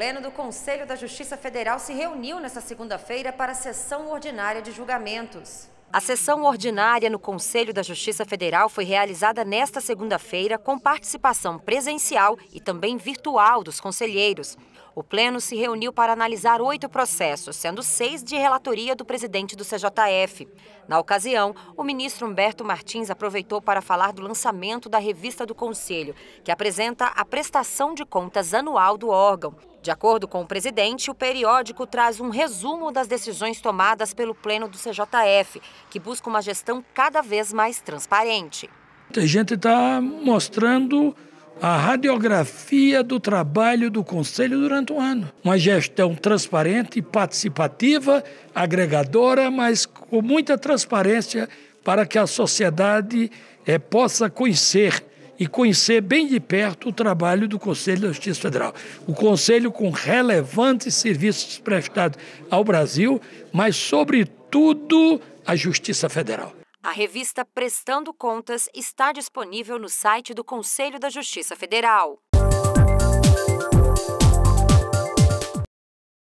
Pleno do Conselho da Justiça Federal se reuniu nesta segunda-feira para a sessão ordinária de julgamentos. A sessão ordinária no Conselho da Justiça Federal foi realizada nesta segunda-feira com participação presencial e também virtual dos conselheiros. O Pleno se reuniu para analisar oito processos, sendo seis de relatoria do presidente do CJF. Na ocasião, o ministro Humberto Martins aproveitou para falar do lançamento da revista do Conselho, que apresenta a prestação de contas anual do órgão. De acordo com o presidente, o periódico traz um resumo das decisões tomadas pelo Pleno do CJF, que busca uma gestão cada vez mais transparente. A gente está mostrando a radiografia do trabalho do Conselho durante um ano. Uma gestão transparente, participativa, agregadora, mas com muita transparência para que a sociedade eh, possa conhecer e conhecer bem de perto o trabalho do Conselho da Justiça Federal. O Conselho com relevantes serviços prestados ao Brasil, mas, sobretudo, à Justiça Federal. A revista Prestando Contas está disponível no site do Conselho da Justiça Federal.